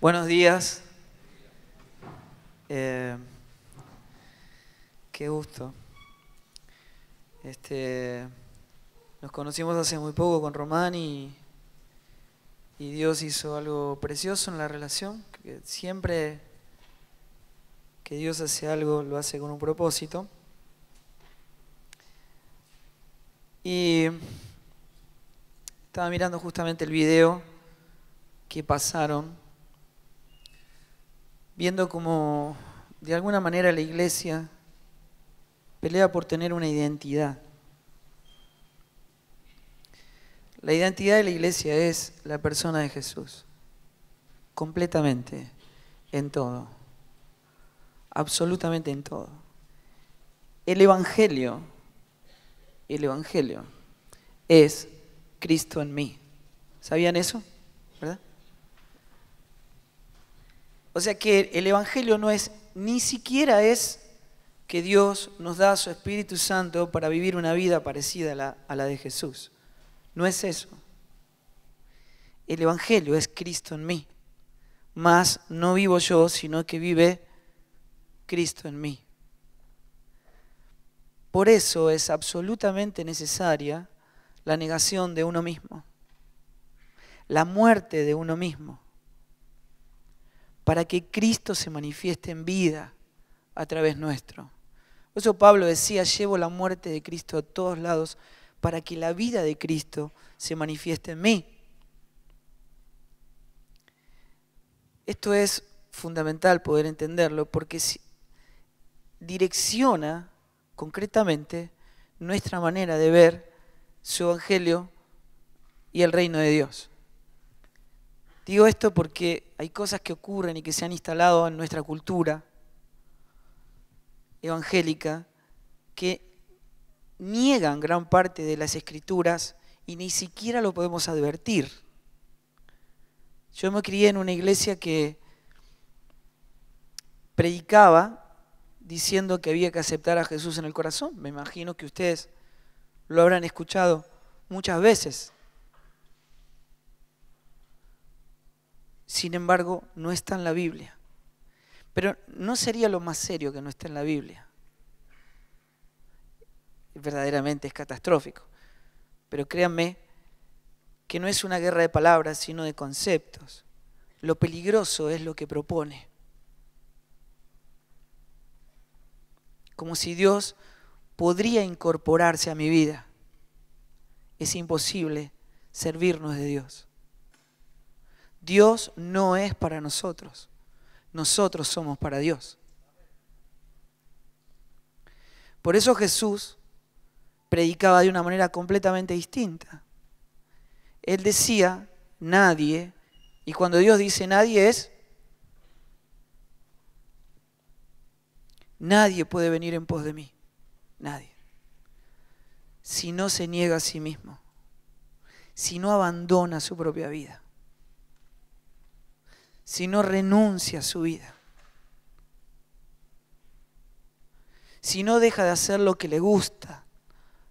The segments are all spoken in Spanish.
Buenos días. Eh, qué gusto. Este, nos conocimos hace muy poco con Román y, Dios hizo algo precioso en la relación. siempre que Dios hace algo, lo hace con un propósito. Y estaba mirando justamente el video que pasaron viendo como de alguna manera la iglesia pelea por tener una identidad. La identidad de la iglesia es la persona de Jesús, completamente, en todo, absolutamente en todo. El Evangelio, el Evangelio es Cristo en mí. ¿Sabían eso? ¿Verdad? O sea que el Evangelio no es, ni siquiera es que Dios nos da su Espíritu Santo para vivir una vida parecida a la, de Jesús. No es eso. El Evangelio es Cristo en mí. Más no vivo yo, sino que vive Cristo en mí. Por eso es absolutamente necesaria la negación de uno mismo, la muerte de uno mismo para que Cristo se manifieste en vida a través nuestro. Por eso Pablo decía, llevo la muerte de Cristo a todos lados para que la vida de Cristo se manifieste en mí. Esto es fundamental poder entenderlo porque direcciona concretamente nuestra manera de ver su evangelio y el reino de Dios. Digo esto porque hay cosas que ocurren y que se han instalado en nuestra cultura evangélica que niegan gran parte de las escrituras y ni siquiera lo podemos advertir. Yo me crié en una iglesia que predicaba diciendo que había que aceptar a Jesús en el corazón. Me imagino que ustedes lo habrán escuchado muchas veces. sin embargo, no está en la Biblia. Pero no sería lo más serio que no esté en la Biblia. Verdaderamente es catastrófico. Pero créanme que no es una guerra de palabras, sino de conceptos. Lo peligroso es lo que propone. Como si Dios podría incorporarse a mi vida. Es imposible servirnos de Dios. Dios no es para nosotros, nosotros somos para Dios. Por eso Jesús predicaba de una manera completamente distinta. Él decía, nadie, y cuando Dios dice nadie es, nadie puede venir en pos de mí, nadie, si no se niega a sí mismo, si no abandona su propia vida si no renuncia a su vida, si no deja de hacer lo que le gusta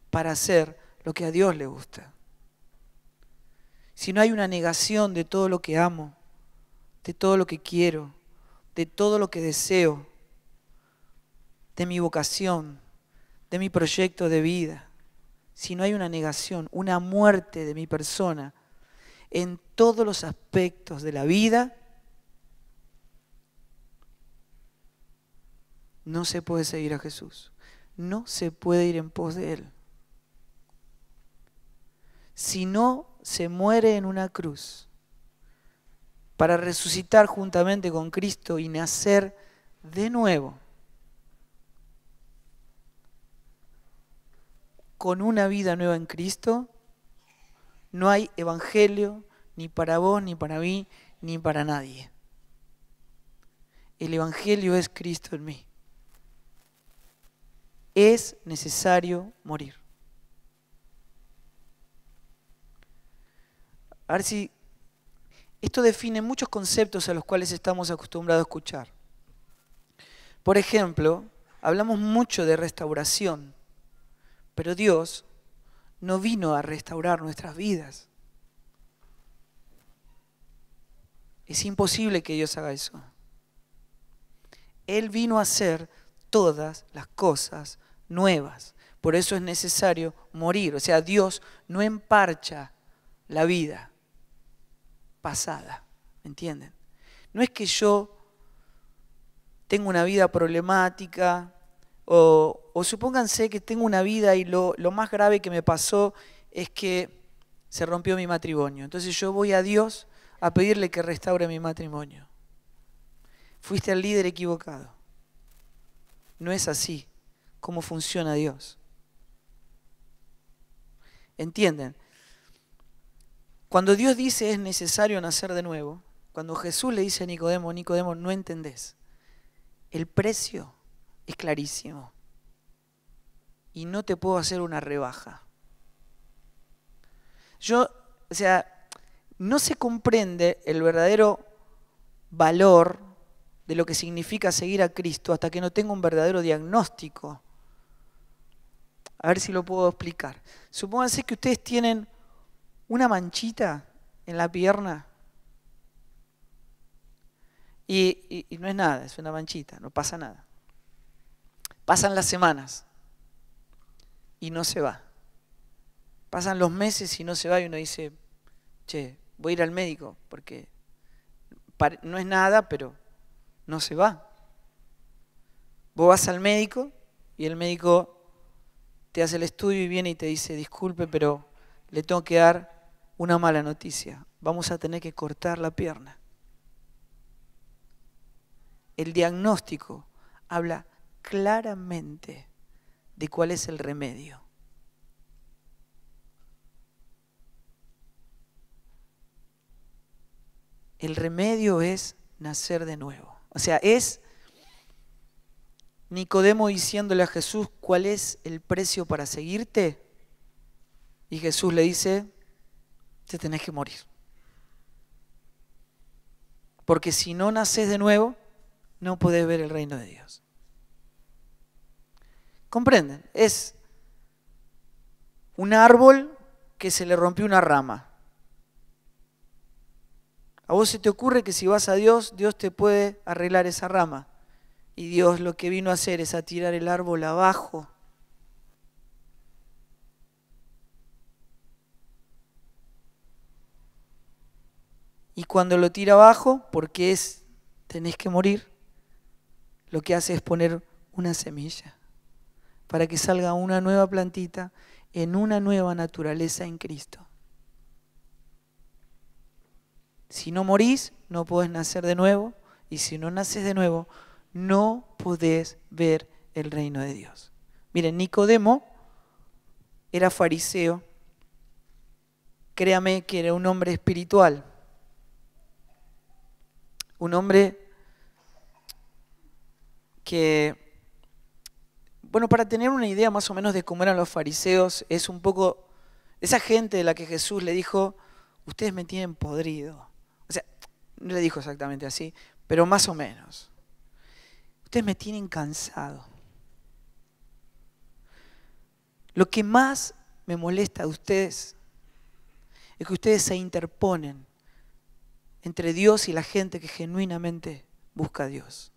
para hacer lo que a Dios le gusta, si no hay una negación de todo lo que amo, de todo lo que quiero, de todo lo que deseo, de mi vocación, de mi proyecto de vida, si no hay una negación, una muerte de mi persona en todos los aspectos de la vida, No se puede seguir a Jesús. No se puede ir en pos de Él. Si no se muere en una cruz para resucitar juntamente con Cristo y nacer de nuevo con una vida nueva en Cristo, no hay evangelio ni para vos, ni para mí, ni para nadie. El evangelio es Cristo en mí es necesario morir. A ver si esto define muchos conceptos a los cuales estamos acostumbrados a escuchar. Por ejemplo, hablamos mucho de restauración, pero Dios no vino a restaurar nuestras vidas. Es imposible que Dios haga eso. Él vino a hacer todas las cosas nuevas. Por eso es necesario morir. O sea, Dios no emparcha la vida pasada. ¿Me entienden? No es que yo tenga una vida problemática o, supónganse que tengo una vida y lo, lo más grave que me pasó es que se rompió mi matrimonio. Entonces yo voy a Dios a pedirle que restaure mi matrimonio. Fuiste el líder equivocado. No es así cómo funciona Dios. ¿Entienden? Cuando Dios dice es necesario nacer de nuevo, cuando Jesús le dice a Nicodemo, Nicodemo, no entendés. El precio es clarísimo. Y no te puedo hacer una rebaja. Yo, o sea, no se comprende el verdadero valor de lo que significa seguir a Cristo hasta que no tenga un verdadero diagnóstico a ver si lo puedo explicar. Supónganse que ustedes tienen una manchita en la pierna. Y, no es nada, es una manchita, no pasa nada. Pasan las semanas y no se va. Pasan los meses y no se va y uno dice, che, voy a ir al médico porque no es nada, pero no se va. Vos vas al médico y el médico te hace el estudio y viene y te dice, disculpe, pero le tengo que dar una mala noticia. Vamos a tener que cortar la pierna. El diagnóstico habla claramente de cuál es el remedio. El remedio es nacer de nuevo. O sea, es Nicodemo diciéndole a Jesús, ¿cuál es el precio para seguirte? Y Jesús le dice, te tenés que morir. Porque si no naces de nuevo, no podés ver el reino de Dios. ¿Comprenden? Es un árbol que se le rompió una rama. A vos se te ocurre que si vas a Dios, Dios te puede arreglar esa rama. Y Dios lo que vino a hacer es a tirar el árbol abajo. Y cuando lo tira abajo, porque es, tenés que morir, lo que hace es poner una semilla para que salga una nueva plantita en una nueva naturaleza en Cristo. Si no morís, no podés nacer de nuevo, y si no naces de nuevo, no podés ver el reino de Dios. Miren, Nicodemo era fariseo, créame que era un hombre espiritual, un hombre que, bueno, para tener una idea más o menos de cómo eran los fariseos, es un poco esa gente de la que Jesús le dijo, ustedes me tienen podrido. O sea, no le dijo exactamente así, pero más o menos. Ustedes me tienen cansado. Lo que más me molesta de ustedes es que ustedes se interponen entre Dios y la gente que genuinamente busca a Dios.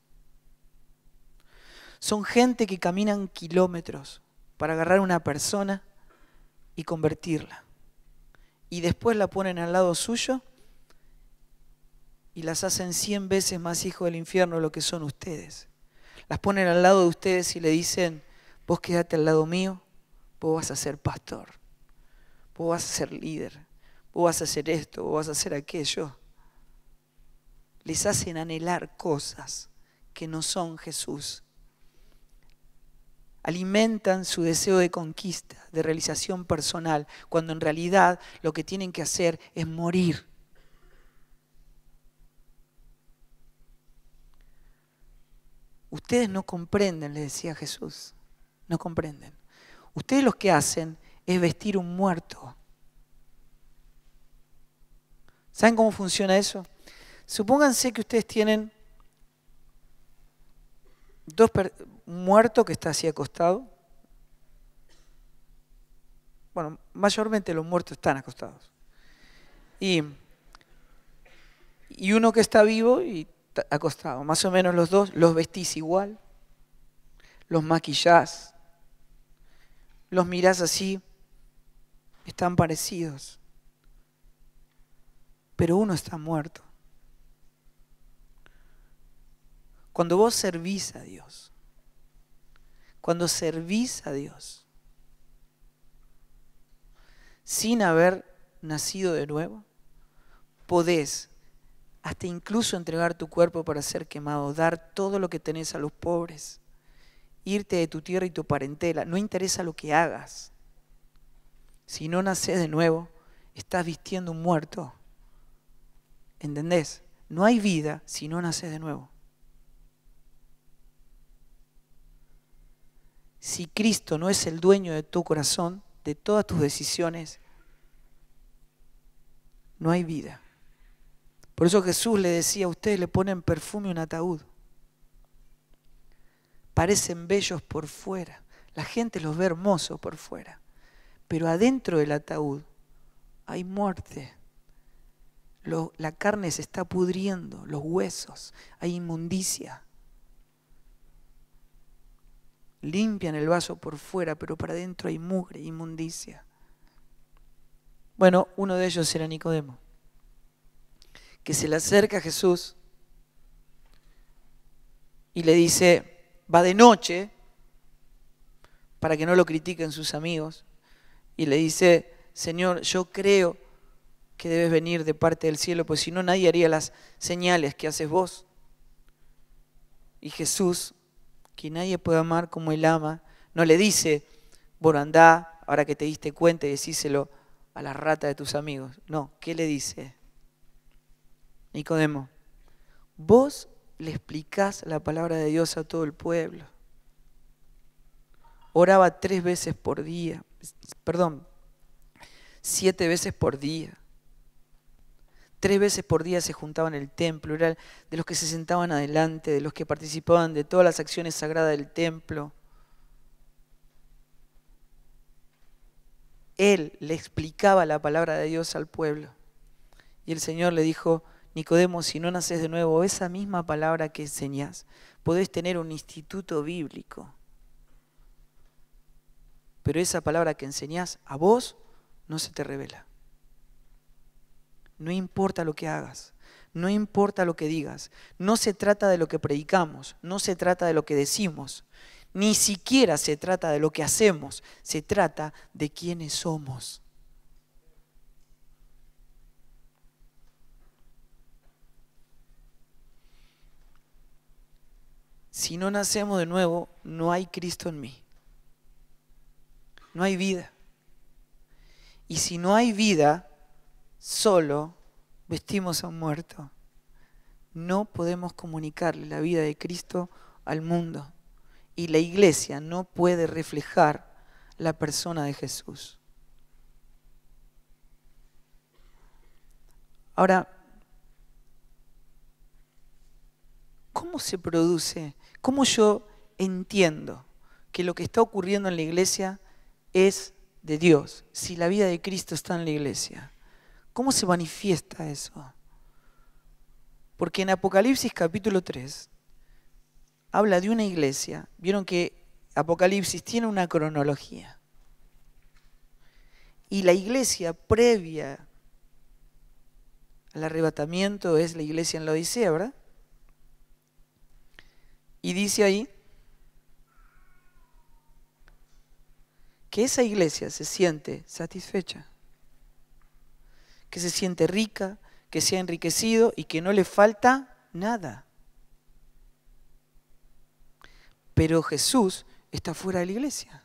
Son gente que caminan kilómetros para agarrar a una persona y convertirla. Y después la ponen al lado suyo y las hacen cien veces más hijos del infierno lo que son ustedes las ponen al lado de ustedes y le dicen, vos quédate al lado mío, vos vas a ser pastor, vos vas a ser líder, vos vas a hacer esto, vos vas a hacer aquello. Les hacen anhelar cosas que no son Jesús. Alimentan su deseo de conquista, de realización personal, cuando en realidad lo que tienen que hacer es morir Ustedes no comprenden, le decía Jesús, no comprenden. Ustedes lo que hacen es vestir un muerto. ¿Saben cómo funciona eso? Supónganse que ustedes tienen dos un muerto que está así acostado. Bueno, mayormente los muertos están acostados. Y, y uno que está vivo y acostado más o menos los dos, los vestís igual, los maquillás, los mirás así, están parecidos, pero uno está muerto. Cuando vos servís a Dios, cuando servís a Dios, sin haber nacido de nuevo, podés hasta incluso entregar tu cuerpo para ser quemado, dar todo lo que tenés a los pobres, irte de tu tierra y tu parentela, no interesa lo que hagas. Si no naces de nuevo, estás vistiendo un muerto. ¿Entendés? No hay vida si no naces de nuevo. Si Cristo no es el dueño de tu corazón, de todas tus decisiones, no hay vida. Por eso Jesús le decía, a ustedes le ponen perfume a un ataúd. Parecen bellos por fuera. La gente los ve hermosos por fuera. Pero adentro del ataúd hay muerte. la carne se está pudriendo, los huesos, hay inmundicia. Limpian el vaso por fuera, pero para adentro hay mugre, inmundicia. Bueno, uno de ellos era Nicodemo que se le acerca a Jesús y le dice, va de noche para que no lo critiquen sus amigos, y le dice, Señor, yo creo que debes venir de parte del cielo, pues si no nadie haría las señales que haces vos. Y Jesús, que nadie puede amar como él ama, no le dice, bueno, andá, ahora que te diste cuenta y decíselo a la rata de tus amigos. No, ¿qué le dice? Nicodemo, vos le explicás la palabra de Dios a todo el pueblo. Oraba tres veces por día, perdón, siete veces por día. Tres veces por día se juntaban en el templo, era de los que se sentaban adelante, de los que participaban de todas las acciones sagradas del templo. Él le explicaba la palabra de Dios al pueblo. Y el Señor le dijo, Nicodemo, si no naces de nuevo, esa misma palabra que enseñás, podés tener un instituto bíblico. Pero esa palabra que enseñás a vos no se te revela. No importa lo que hagas, no importa lo que digas, no se trata de lo que predicamos, no se trata de lo que decimos, ni siquiera se trata de lo que hacemos, se trata de quiénes somos. si no nacemos de nuevo, no hay Cristo en mí. No hay vida. Y si no hay vida, solo vestimos a un muerto. No podemos comunicarle la vida de Cristo al mundo. Y la iglesia no puede reflejar la persona de Jesús. Ahora, ¿cómo se produce ¿Cómo yo entiendo que lo que está ocurriendo en la iglesia es de Dios, si la vida de Cristo está en la iglesia? ¿Cómo se manifiesta eso? Porque en Apocalipsis capítulo 3 habla de una iglesia. Vieron que Apocalipsis tiene una cronología. Y la iglesia previa al arrebatamiento es la iglesia en la Odisea, ¿verdad? Y dice ahí que esa iglesia se siente satisfecha, que se siente rica, que se ha enriquecido y que no le falta nada. Pero Jesús está fuera de la iglesia.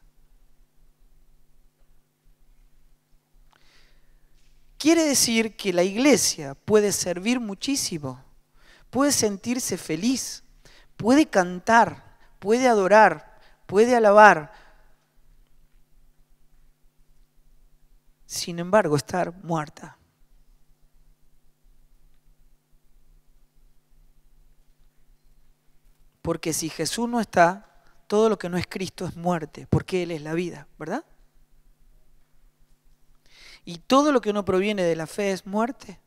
Quiere decir que la iglesia puede servir muchísimo, puede sentirse feliz, puede cantar, puede adorar, puede alabar. Sin embargo, estar muerta. Porque si Jesús no está, todo lo que no es Cristo es muerte, porque Él es la vida, ¿verdad? Y todo lo que no proviene de la fe es muerte.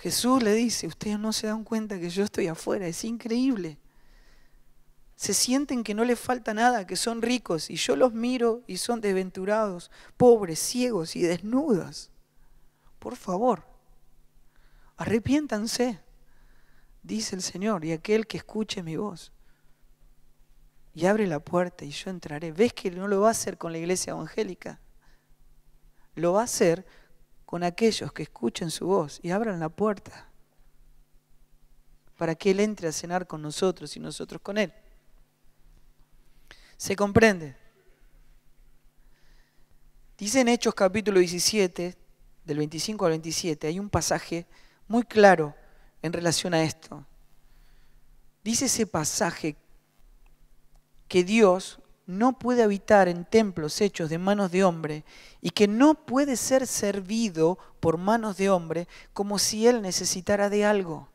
Jesús le dice, ustedes no se dan cuenta que yo estoy afuera, es increíble. Se sienten que no les falta nada, que son ricos, y yo los miro y son desventurados, pobres, ciegos y desnudos. Por favor, arrepiéntanse, dice el Señor, y aquel que escuche mi voz. Y abre la puerta y yo entraré. ¿Ves que no lo va a hacer con la iglesia evangélica? Lo va a hacer con aquellos que escuchen su voz y abran la puerta para que Él entre a cenar con nosotros y nosotros con Él. ¿Se comprende? Dice en Hechos capítulo 17, del 25 al 27, hay un pasaje muy claro en relación a esto. Dice ese pasaje que Dios no puede habitar en templos hechos de manos de hombre y que no puede ser servido por manos de hombre como si él necesitara de algo.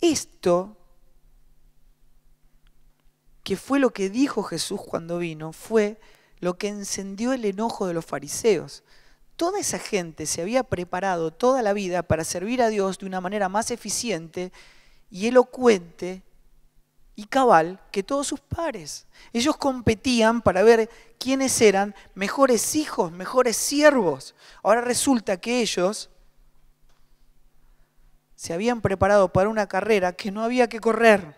Esto, que fue lo que dijo Jesús cuando vino, fue lo que encendió el enojo de los fariseos. Toda esa gente se había preparado toda la vida para servir a Dios de una manera más eficiente y elocuente y cabal que todos sus pares. Ellos competían para ver quiénes eran mejores hijos, mejores siervos. Ahora resulta que ellos se habían preparado para una carrera que no había que correr.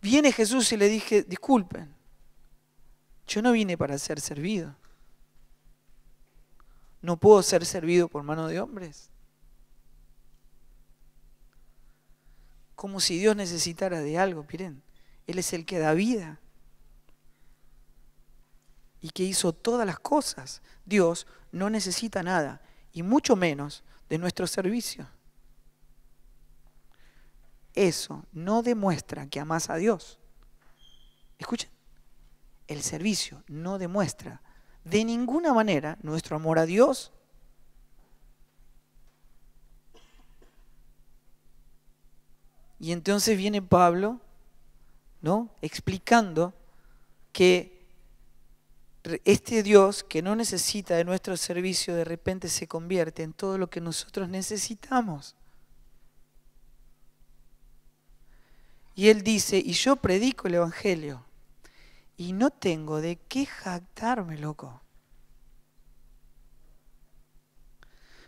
Viene Jesús y le dije, disculpen, yo no vine para ser servido. No puedo ser servido por mano de hombres. como si Dios necesitara de algo, miren. Él es el que da vida y que hizo todas las cosas. Dios no necesita nada y mucho menos de nuestro servicio. Eso no demuestra que amas a Dios. Escuchen, el servicio no demuestra de ninguna manera nuestro amor a Dios Y entonces viene Pablo, ¿no? Explicando que este Dios que no necesita de nuestro servicio de repente se convierte en todo lo que nosotros necesitamos. Y él dice, y yo predico el Evangelio, y no tengo de qué jactarme, loco.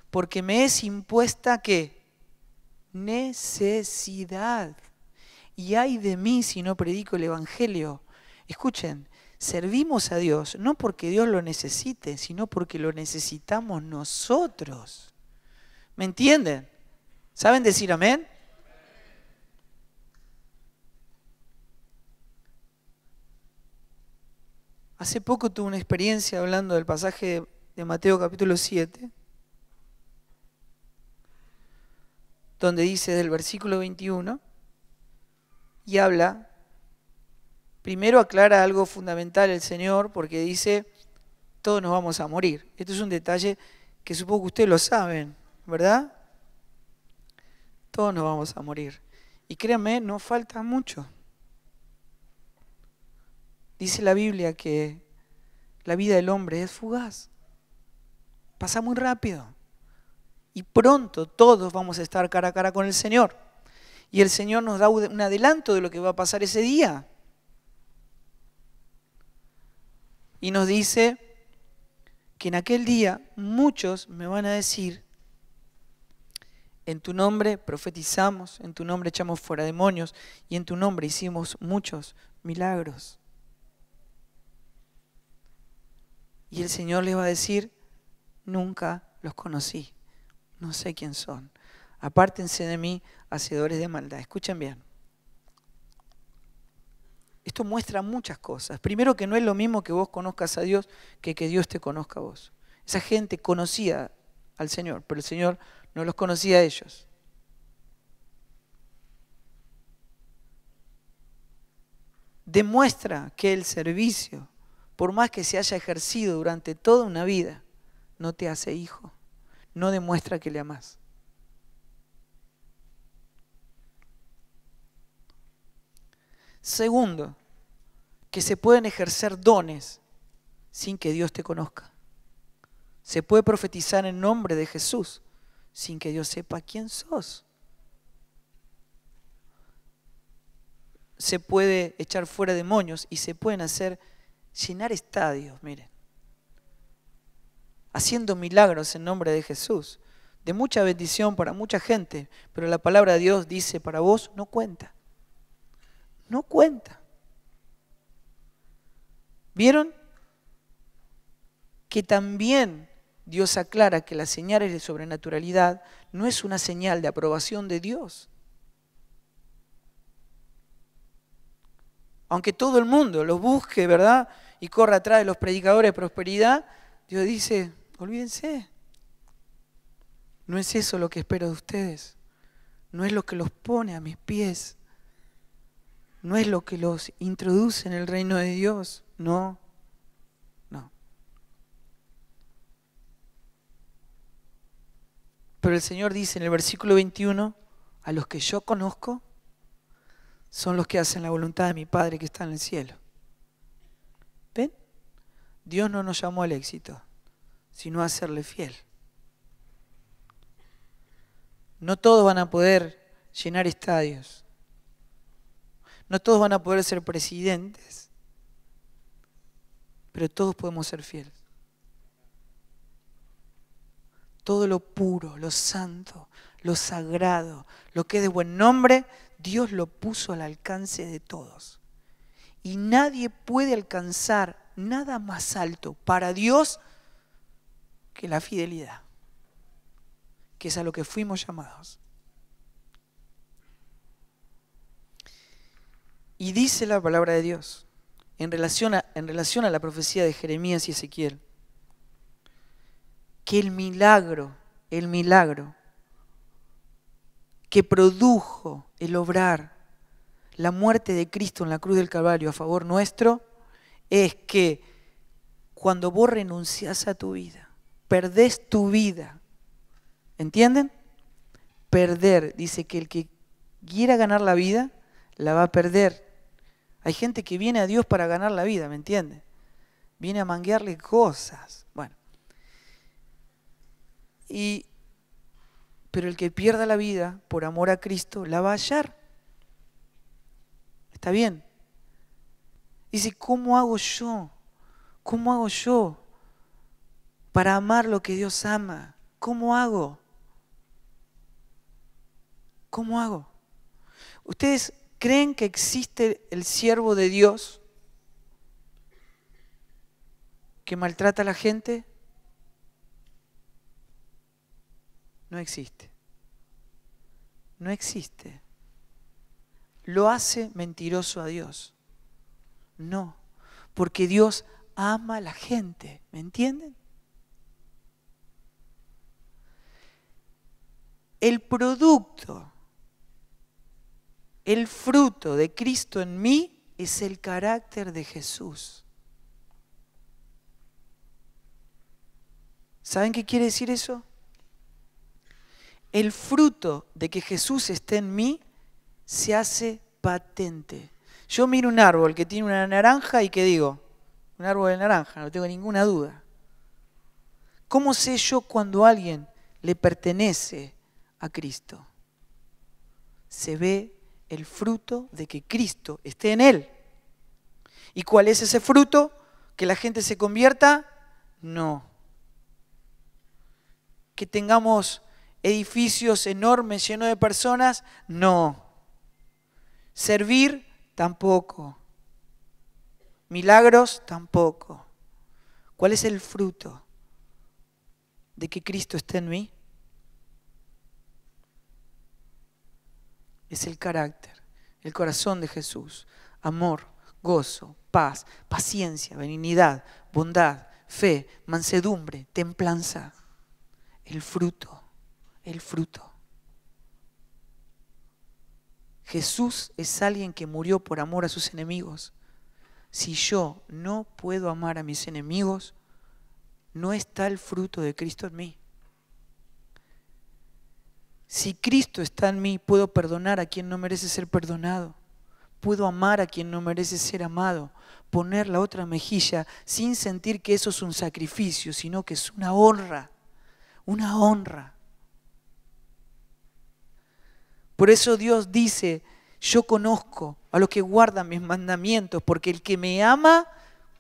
Porque me es impuesta que necesidad. Y hay de mí si no predico el Evangelio. Escuchen, servimos a Dios no porque Dios lo necesite, sino porque lo necesitamos nosotros. ¿Me entienden? ¿Saben decir amén? Hace poco tuve una experiencia hablando del pasaje de Mateo capítulo 7 donde dice del versículo 21 y habla, primero aclara algo fundamental el Señor porque dice, todos nos vamos a morir. Esto es un detalle que supongo que ustedes lo saben, ¿verdad? Todos nos vamos a morir. Y créanme, no falta mucho. Dice la Biblia que la vida del hombre es fugaz, pasa muy rápido. Y pronto todos vamos a estar cara a cara con el Señor. Y el Señor nos da un adelanto de lo que va a pasar ese día. Y nos dice que en aquel día muchos me van a decir, en tu nombre profetizamos, en tu nombre echamos fuera demonios y en tu nombre hicimos muchos milagros. Y el Señor les va a decir, nunca los conocí. No sé quién son. Apártense de mí, hacedores de maldad. Escuchen bien. Esto muestra muchas cosas. Primero que no es lo mismo que vos conozcas a Dios que que Dios te conozca a vos. Esa gente conocía al Señor, pero el Señor no los conocía a ellos. Demuestra que el servicio, por más que se haya ejercido durante toda una vida, no te hace hijo no demuestra que le amas. Segundo, que se pueden ejercer dones sin que Dios te conozca. Se puede profetizar en nombre de Jesús sin que Dios sepa quién sos. Se puede echar fuera demonios y se pueden hacer llenar estadios, miren haciendo milagros en nombre de Jesús, de mucha bendición para mucha gente, pero la palabra de Dios dice, para vos no cuenta. No cuenta. ¿Vieron? Que también Dios aclara que las señales de sobrenaturalidad no es una señal de aprobación de Dios. Aunque todo el mundo los busque, ¿verdad? Y corra atrás de los predicadores de prosperidad, Dios dice, Olvídense. No es eso lo que espero de ustedes. No es lo que los pone a mis pies. No es lo que los introduce en el reino de Dios. No. No. Pero el Señor dice en el versículo 21, a los que yo conozco son los que hacen la voluntad de mi Padre que está en el cielo. ¿Ven? Dios no nos llamó al éxito sino hacerle fiel. No todos van a poder llenar estadios. No todos van a poder ser presidentes. Pero todos podemos ser fieles. Todo lo puro, lo santo, lo sagrado, lo que es de buen nombre, Dios lo puso al alcance de todos. Y nadie puede alcanzar nada más alto para Dios que la fidelidad, que es a lo que fuimos llamados. Y dice la palabra de Dios en relación a, en relación a la profecía de Jeremías y Ezequiel, que el milagro, el milagro que produjo el obrar, la muerte de Cristo en la cruz del Calvario a favor nuestro, es que cuando vos renunciás a tu vida, perdés tu vida. ¿Entienden? Perder. Dice que el que quiera ganar la vida, la va a perder. Hay gente que viene a Dios para ganar la vida, ¿me entienden? Viene a manguearle cosas. Bueno. Y, pero el que pierda la vida por amor a Cristo, la va a hallar. ¿Está bien? Dice, ¿cómo hago yo? ¿Cómo hago yo? para amar lo que Dios ama. ¿Cómo hago? ¿Cómo hago? ¿Ustedes creen que existe el siervo de Dios que maltrata a la gente? No existe. No existe. Lo hace mentiroso a Dios. No, porque Dios ama a la gente, ¿me entienden? el producto, el fruto de Cristo en mí es el carácter de Jesús. ¿Saben qué quiere decir eso? El fruto de que Jesús esté en mí se hace patente. Yo miro un árbol que tiene una naranja y que digo, un árbol de naranja, no tengo ninguna duda. ¿Cómo sé yo cuando alguien le pertenece a Cristo. Se ve el fruto de que Cristo esté en él. ¿Y cuál es ese fruto? ¿Que la gente se convierta? No. ¿Que tengamos edificios enormes llenos de personas? No. Servir? Tampoco. Milagros? Tampoco. ¿Cuál es el fruto de que Cristo esté en mí? es el carácter, el corazón de Jesús. Amor, gozo, paz, paciencia, benignidad, bondad, fe, mansedumbre, templanza. El fruto, el fruto. Jesús es alguien que murió por amor a sus enemigos. Si yo no puedo amar a mis enemigos, no está el fruto de Cristo en mí. Si Cristo está en mí, puedo perdonar a quien no merece ser perdonado. Puedo amar a quien no merece ser amado. Poner la otra mejilla sin sentir que eso es un sacrificio, sino que es una honra. Una honra. Por eso Dios dice, yo conozco a los que guardan mis mandamientos, porque el que me ama,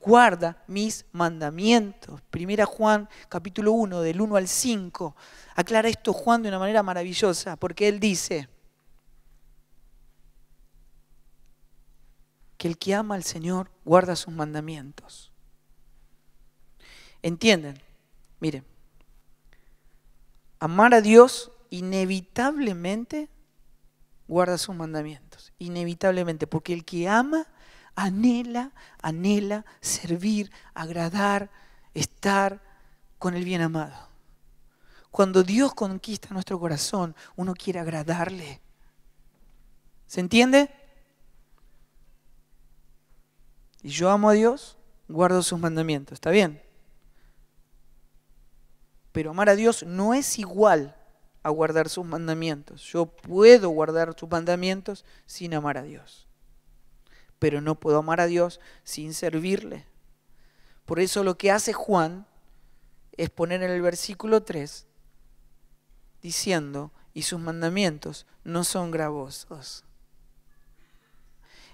guarda mis mandamientos. Primera Juan capítulo 1, del 1 al 5. Aclara esto Juan de una manera maravillosa, porque él dice que el que ama al Señor guarda sus mandamientos. ¿Entienden? Miren, amar a Dios inevitablemente guarda sus mandamientos, inevitablemente, porque el que ama anhela, anhela servir, agradar, estar con el bien amado. Cuando Dios conquista nuestro corazón, uno quiere agradarle. ¿Se entiende? Y yo amo a Dios, guardo sus mandamientos, ¿está bien? Pero amar a Dios no es igual a guardar sus mandamientos. Yo puedo guardar sus mandamientos sin amar a Dios pero no puedo amar a Dios sin servirle. Por eso lo que hace Juan es poner en el versículo 3 diciendo, y sus mandamientos no son gravosos.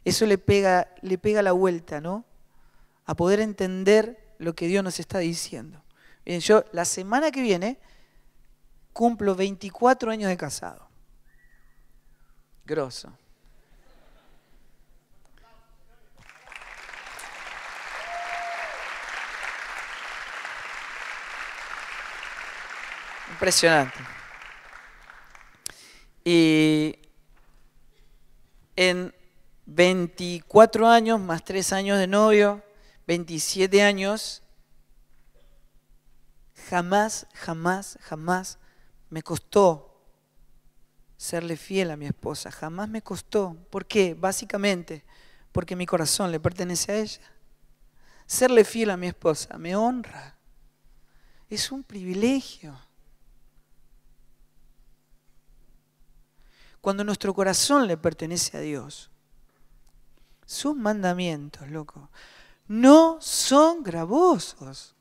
Eso le pega, le pega la vuelta, ¿no? A poder entender lo que Dios nos está diciendo. Bien, yo la semana que viene cumplo 24 años de casado. Grosso. impresionante. Y en 24 años, más 3 años de novio, 27 años, jamás, jamás, jamás me costó serle fiel a mi esposa. Jamás me costó. ¿Por qué? Básicamente porque mi corazón le pertenece a ella. Serle fiel a mi esposa me honra. Es un privilegio. Cuando nuestro corazón le pertenece a Dios. Sus mandamientos, loco, no son gravosos.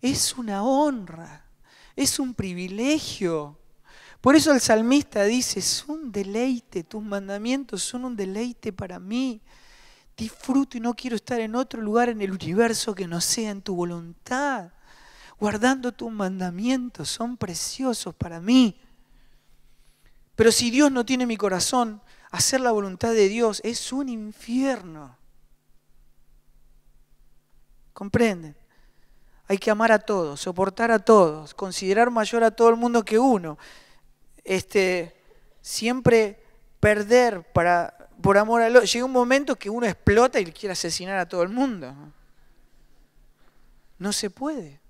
Es una honra, es un privilegio. Por eso el salmista dice, es un deleite, tus mandamientos son un deleite para mí. Disfruto y no quiero estar en otro lugar en el universo que no sea en tu voluntad. Guardando tus mandamientos son preciosos para mí. Pero si Dios no tiene mi corazón, hacer la voluntad de Dios es un infierno. ¿Comprenden? Hay que amar a todos, soportar a todos, considerar mayor a todo el mundo que uno. Este, siempre perder para, por amor a Dios. Llega un momento que uno explota y quiere asesinar a todo el mundo. No se puede.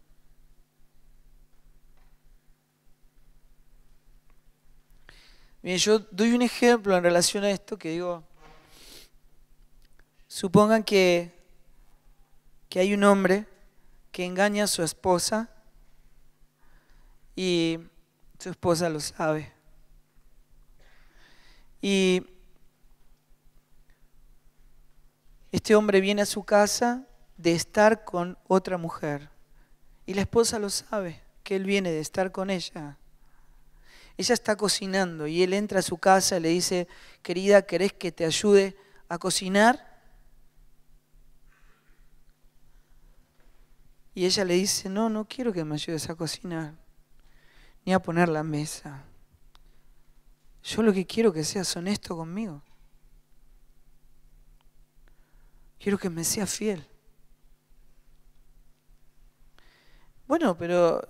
yo doy un ejemplo en relación a esto que digo, supongan que, que hay un hombre que engaña a su esposa y su esposa lo sabe. Y este hombre viene a su casa de estar con otra mujer. Y la esposa lo sabe, que él viene de estar con ella. Ella está cocinando y él entra a su casa y le dice, querida, ¿querés que te ayude a cocinar? Y ella le dice, no, no quiero que me ayudes a cocinar, ni a poner la mesa. Yo lo que quiero que seas honesto conmigo. Quiero que me seas fiel. Bueno, pero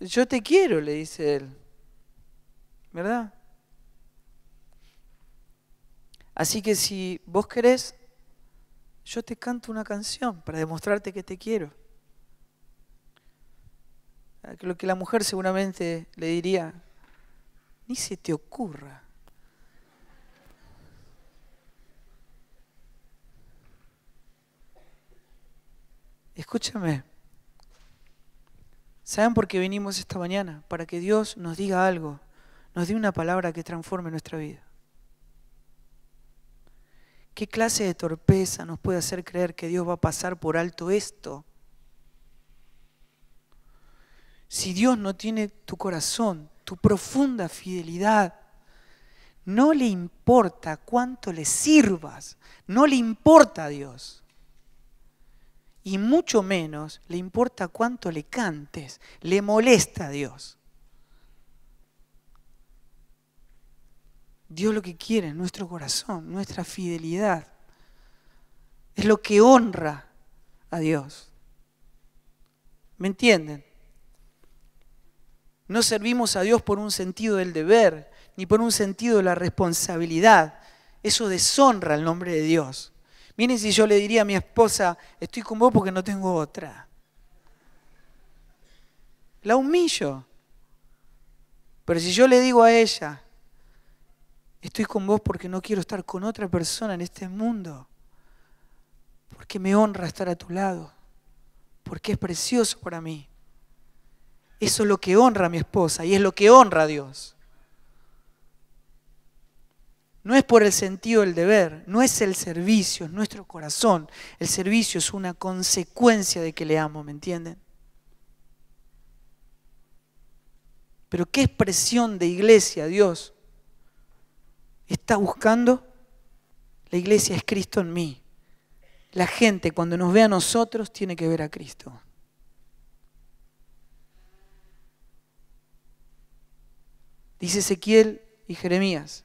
yo te quiero, le dice él. ¿Verdad? Así que si vos querés, yo te canto una canción para demostrarte que te quiero. Eh, lo que la mujer seguramente le diría, ni se te ocurra. Escúchame. ¿Saben por qué venimos esta mañana? Para que Dios nos diga algo nos dé una palabra que transforme nuestra vida. ¿Qué clase de torpeza nos puede hacer creer que Dios va a pasar por alto esto? Si Dios no tiene tu corazón, tu profunda fidelidad, no le importa cuánto le sirvas, no le importa a Dios. Y mucho menos le importa cuánto le cantes, le molesta a Dios. Dios lo que quiere nuestro corazón, nuestra fidelidad. Es lo que honra a Dios. ¿Me entienden? No servimos a Dios por un sentido del deber, ni por un sentido de la responsabilidad. Eso deshonra el nombre de Dios. Miren si yo le diría a mi esposa, estoy con vos porque no tengo otra. La humillo. Pero si yo le digo a ella, Estoy con vos porque no quiero estar con otra persona en este mundo. Porque me honra estar a tu lado. Porque es precioso para mí. Eso es lo que honra a mi esposa y es lo que honra a Dios. No es por el sentido del deber, no es el servicio, es nuestro corazón. El servicio es una consecuencia de que le amo, ¿me entienden? Pero qué expresión de iglesia, Dios está buscando? La iglesia es Cristo en mí. La gente cuando nos ve a nosotros tiene que ver a Cristo. Dice Ezequiel y Jeremías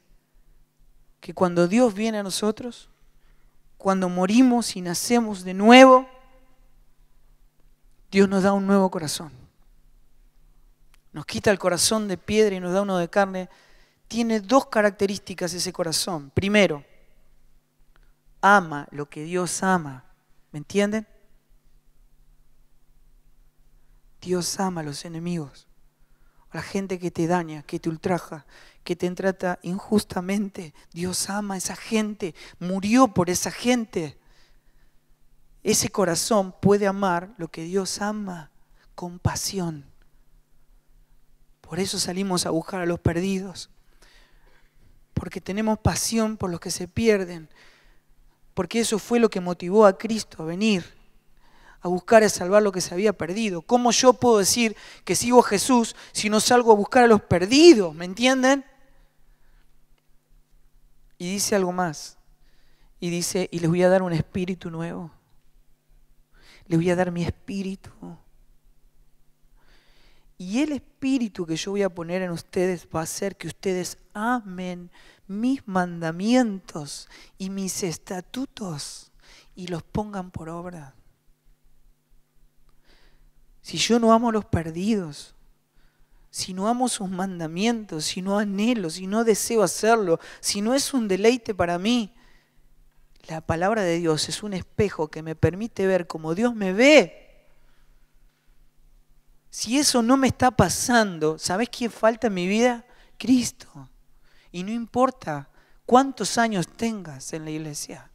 que cuando Dios viene a nosotros, cuando morimos y nacemos de nuevo, Dios nos da un nuevo corazón. Nos quita el corazón de piedra y nos da uno de carne tiene dos características ese corazón. Primero, ama lo que Dios ama. ¿Me entienden? Dios ama a los enemigos, a la gente que te daña, que te ultraja, que te trata injustamente. Dios ama a esa gente, murió por esa gente. Ese corazón puede amar lo que Dios ama con pasión. Por eso salimos a buscar a los perdidos porque tenemos pasión por los que se pierden, porque eso fue lo que motivó a Cristo a venir, a buscar y a salvar lo que se había perdido. ¿Cómo yo puedo decir que sigo a Jesús si no salgo a buscar a los perdidos? ¿Me entienden? Y dice algo más. Y dice, y les voy a dar un espíritu nuevo. Les voy a dar mi espíritu. Y el espíritu que yo voy a poner en ustedes va a hacer que ustedes amen mis mandamientos y mis estatutos y los pongan por obra. Si yo no amo a los perdidos, si no amo sus mandamientos, si no anhelo, si no deseo hacerlo, si no es un deleite para mí, la palabra de Dios es un espejo que me permite ver como Dios me ve si eso no me está pasando, ¿sabes quién falta en mi vida? Cristo. Y no importa cuántos años tengas en la iglesia,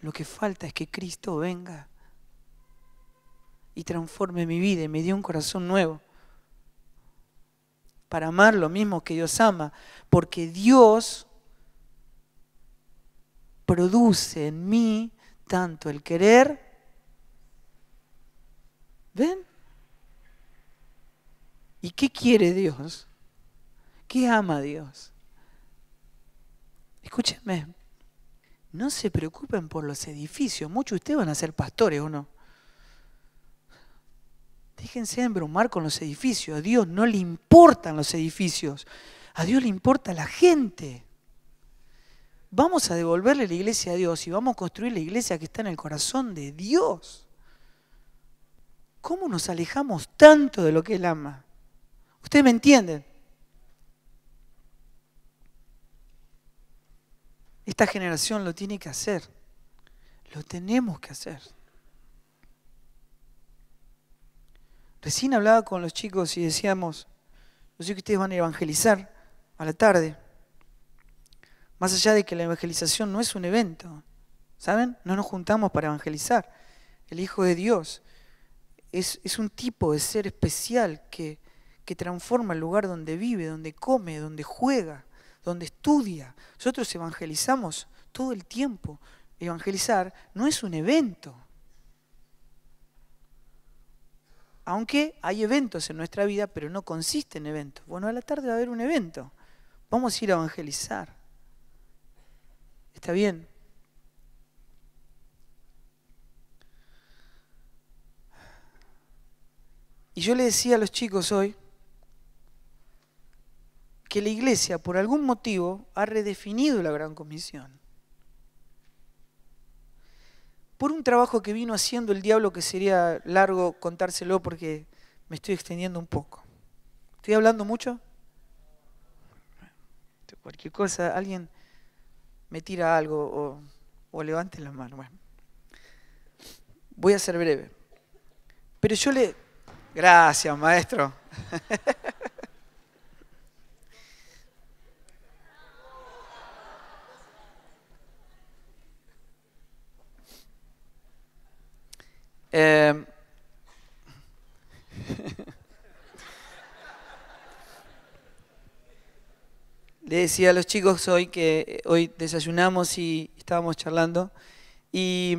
lo que falta es que Cristo venga y transforme mi vida y me dé un corazón nuevo para amar lo mismo que Dios ama, porque Dios produce en mí tanto el querer. ¿Ven? ¿Y qué quiere Dios? ¿Qué ama Dios? Escúchenme, no se preocupen por los edificios. Muchos de ustedes van a ser pastores o no. Déjense embrumar con los edificios. A Dios no le importan los edificios. A Dios le importa la gente. Vamos a devolverle la iglesia a Dios y vamos a construir la iglesia que está en el corazón de Dios. ¿Cómo nos alejamos tanto de lo que Él ama? Ustedes me entienden. Esta generación lo tiene que hacer. Lo tenemos que hacer. Recién hablaba con los chicos y decíamos, yo sé que ustedes van a evangelizar a la tarde. Más allá de que la evangelización no es un evento, ¿saben? No nos juntamos para evangelizar. El Hijo de Dios es, es un tipo de ser especial que, que transforma el lugar donde vive, donde come, donde juega, donde estudia. Nosotros evangelizamos todo el tiempo. Evangelizar no es un evento. Aunque hay eventos en nuestra vida, pero no consiste en eventos. Bueno, a la tarde va a haber un evento. Vamos a ir a evangelizar. ¿Está bien? Y yo le decía a los chicos hoy, que la Iglesia, por algún motivo, ha redefinido la Gran Comisión. Por un trabajo que vino haciendo el diablo, que sería largo contárselo porque me estoy extendiendo un poco. ¿Estoy hablando mucho? cualquier cosa, alguien me tira algo o, levante la mano. voy a ser breve. Pero yo le... Gracias, maestro. Em, le decía a los chicos hoy que eh, hoy desayunamos y estábamos charlando y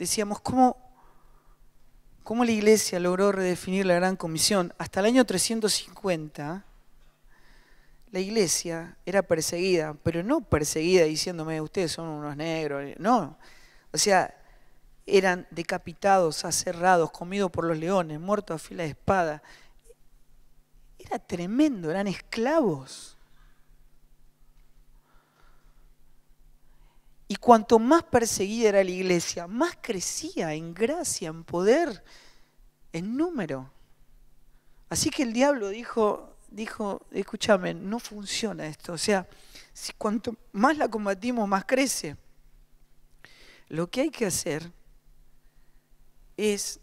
decíamos cómo, cómo la iglesia logró redefinir la gran comisión. Hasta el año 350 la iglesia era perseguida, pero no perseguida diciéndome ustedes son unos negros, no, o sea, eran decapitados, aserrados, comidos por los leones, muertos a fila de espada. Era tremendo, eran esclavos. Y cuanto más perseguida era la iglesia, más crecía en gracia, en poder, en número. Así que el diablo dijo, dijo, escúchame, no funciona esto. O sea, si cuanto más la combatimos, más crece. Lo que hay que hacer es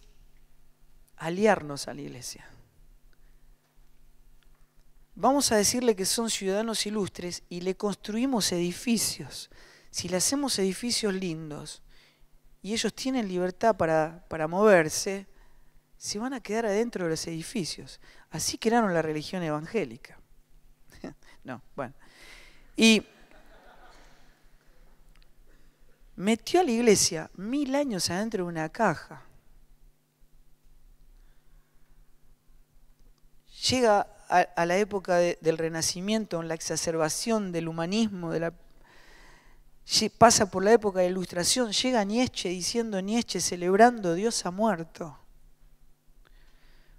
aliarnos a la iglesia. Vamos a decirle que son ciudadanos ilustres y le construimos edificios. Si le hacemos edificios lindos y ellos tienen libertad para, para moverse, se van a quedar adentro de los edificios. Así crearon la religión evangélica. no, bueno. Y metió a la iglesia mil años adentro de una caja. Llega a, la época del Renacimiento, en la exacerbación del humanismo, pasa por la época de la Ilustración, llega Nietzsche diciendo Nietzsche, celebrando Dios ha muerto.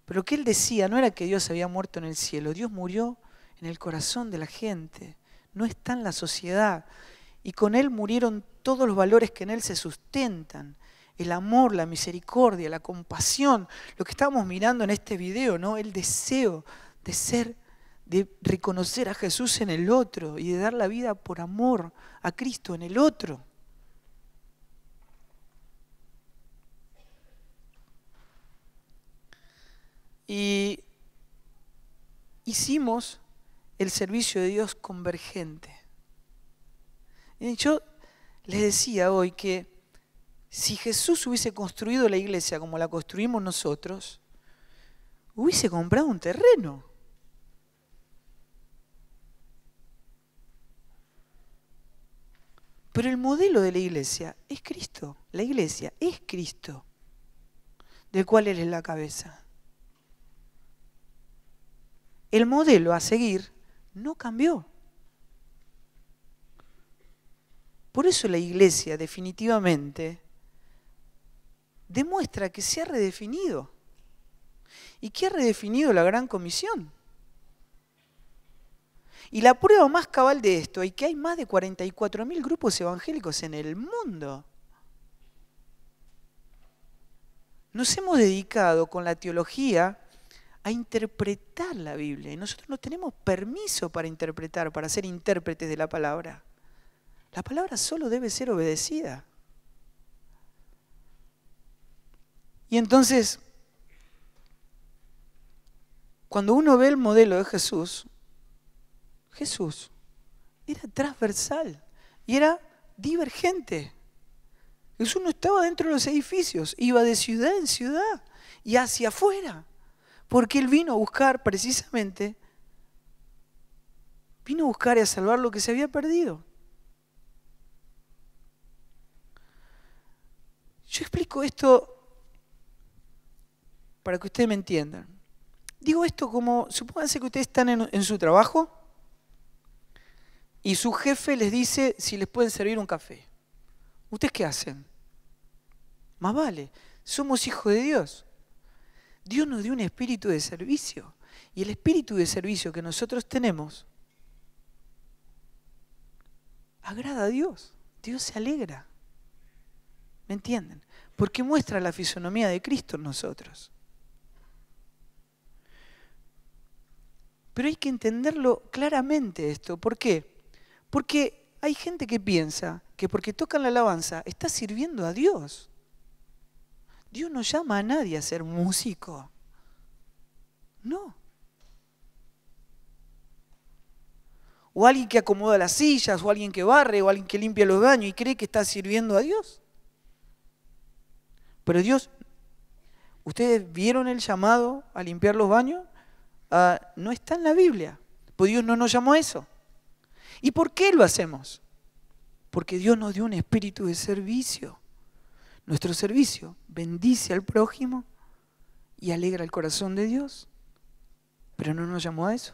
Pero lo que él decía no era que Dios había muerto en el cielo, Dios murió en el corazón de la gente, no está en la sociedad y con él murieron todos los valores que en él se sustentan. El amor, la misericordia, la compasión, lo que estábamos mirando en este video, ¿no? El deseo de ser, de reconocer a Jesús en el otro y de dar la vida por amor a Cristo en el otro. Y hicimos el servicio de Dios convergente yo les decía hoy que si Jesús hubiese construido la iglesia como la construimos nosotros, hubiese comprado un terreno. Pero el modelo de la iglesia es Cristo. La iglesia es Cristo, del cual Él es la cabeza. El modelo a seguir no cambió. Por eso la iglesia definitivamente demuestra que se ha redefinido y que ha redefinido la gran comisión. Y la prueba más cabal de esto es que hay más de 44.000 grupos evangélicos en el mundo. Nos hemos dedicado con la teología a interpretar la Biblia y nosotros no tenemos permiso para interpretar, para ser intérpretes de la palabra. La palabra solo debe ser obedecida. Y entonces, cuando uno ve el modelo de Jesús, Jesús era transversal y era divergente. Jesús no estaba dentro de los edificios, iba de ciudad en ciudad y hacia afuera, porque él vino a buscar precisamente, vino a buscar y a salvar lo que se había perdido. Yo explico esto para que ustedes me entiendan. Digo esto como, supónganse que ustedes están en, su trabajo y su jefe les dice si les pueden servir un café. ¿Ustedes qué hacen? Más vale, somos hijos de Dios. Dios nos dio un espíritu de servicio. Y el espíritu de servicio que nosotros tenemos agrada a Dios. Dios se alegra. ¿Me entienden? Porque muestra la fisonomía de Cristo en nosotros. Pero hay que entenderlo claramente esto. ¿Por qué? Porque hay gente que piensa que porque tocan la alabanza está sirviendo a Dios. Dios no llama a nadie a ser músico. No. O alguien que acomoda las sillas, o alguien que barre, o alguien que limpia los baños y cree que está sirviendo a Dios. Pero Dios, ¿ustedes vieron el llamado a limpiar los baños? Ah, no está en la Biblia, pues Dios no nos llamó a eso. ¿Y por qué lo hacemos? Porque Dios nos dio un espíritu de servicio. Nuestro servicio bendice al prójimo y alegra el corazón de Dios. Pero no nos llamó a eso.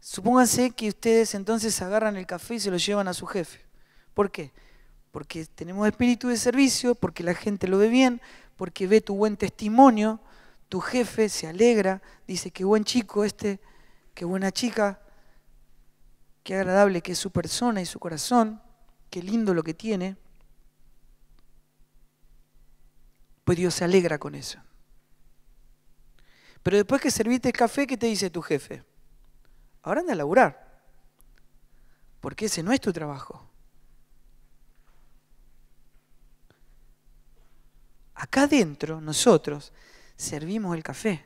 Supónganse que ustedes entonces agarran el café y se lo llevan a su jefe. ¿Por qué? Porque tenemos espíritu de servicio, porque la gente lo ve bien, porque ve tu buen testimonio, tu jefe se alegra, dice qué buen chico este, qué buena chica, qué agradable que es su persona y su corazón, qué lindo lo que tiene. Pues Dios se alegra con eso. Pero después que serviste el café, ¿qué te dice tu jefe? Ahora anda a laburar, porque ese no es tu trabajo. Acá adentro nosotros servimos el café.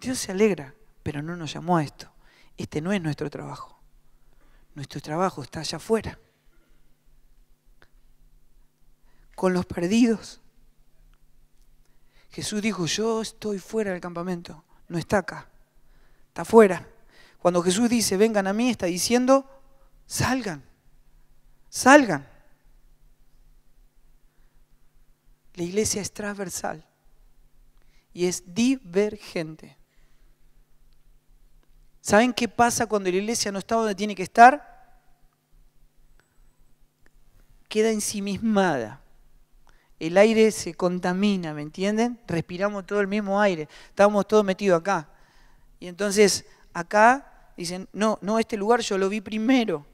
Dios se alegra, pero no nos llamó a esto. Este no es nuestro trabajo. Nuestro trabajo está allá afuera. Con los perdidos. Jesús dijo, yo estoy fuera del campamento, no está acá, está afuera. Cuando Jesús dice, vengan a mí, está diciendo, salgan, salgan. La iglesia es transversal y es divergente. ¿Saben qué pasa cuando la iglesia no está donde tiene que estar? Queda ensimismada. El aire se contamina, ¿me entienden? Respiramos todo el mismo aire. Estábamos todos metidos acá. Y entonces acá dicen, no, no, este lugar yo lo vi primero.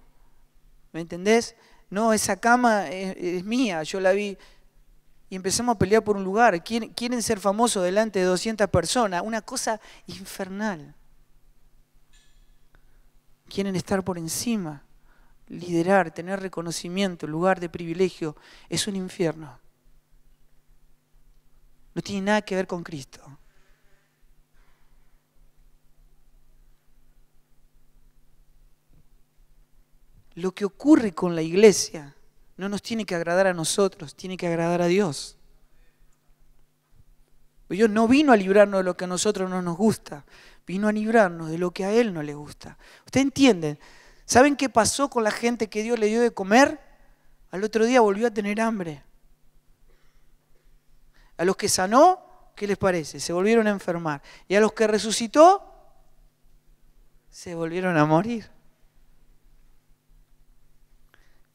¿Me entendés? No, esa cama es, es mía, yo la vi y empezamos a pelear por un lugar. Quieren, ser famosos delante de 200 personas. Una cosa infernal. Quieren estar por encima, liderar, tener reconocimiento, lugar de privilegio. Es un infierno. No tiene nada que ver con Cristo. Lo que ocurre con la iglesia no nos tiene que agradar a nosotros, tiene que agradar a Dios. Pues Dios no vino a librarnos de lo que a nosotros no nos gusta, vino a librarnos de lo que a Él no le gusta. ¿Ustedes entienden? ¿Saben qué pasó con la gente que Dios le dio de comer? Al otro día volvió a tener hambre. A los que sanó, ¿qué les parece? Se volvieron a enfermar. Y a los que resucitó, se volvieron a morir.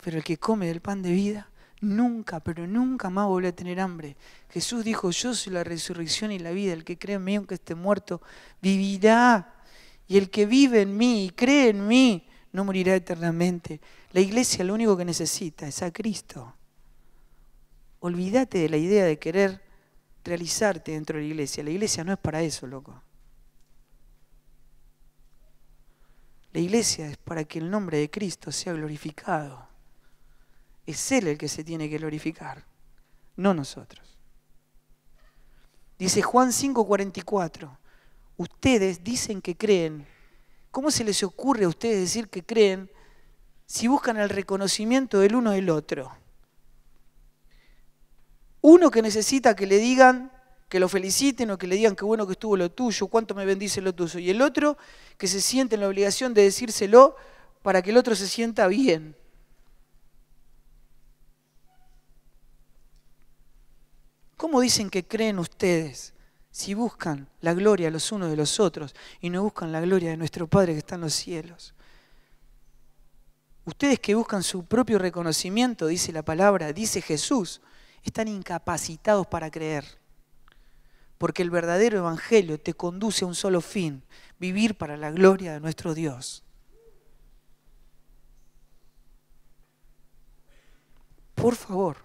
Pero el que come del pan de vida, nunca, pero nunca más volverá a tener hambre. Jesús dijo, yo soy la resurrección y la vida. El que cree en mí, aunque esté muerto, vivirá. Y el que vive en mí y cree en mí, no morirá eternamente. La iglesia lo único que necesita es a Cristo. Olvídate de la idea de querer realizarte dentro de la iglesia. La iglesia no es para eso, loco. La iglesia es para que el nombre de Cristo sea glorificado. Es Él el que se tiene que glorificar, no nosotros. Dice Juan 5:44, ustedes dicen que creen. ¿Cómo se les ocurre a ustedes decir que creen si buscan el reconocimiento del uno del otro? Uno que necesita que le digan que lo feliciten o que le digan qué bueno que estuvo lo tuyo, cuánto me bendice lo tuyo. Y el otro que se siente en la obligación de decírselo para que el otro se sienta bien. ¿Cómo dicen que creen ustedes si buscan la gloria los unos de los otros y no buscan la gloria de nuestro Padre que está en los cielos? Ustedes que buscan su propio reconocimiento, dice la palabra, dice Jesús, están incapacitados para creer. Porque el verdadero Evangelio te conduce a un solo fin, vivir para la gloria de nuestro Dios. Por favor,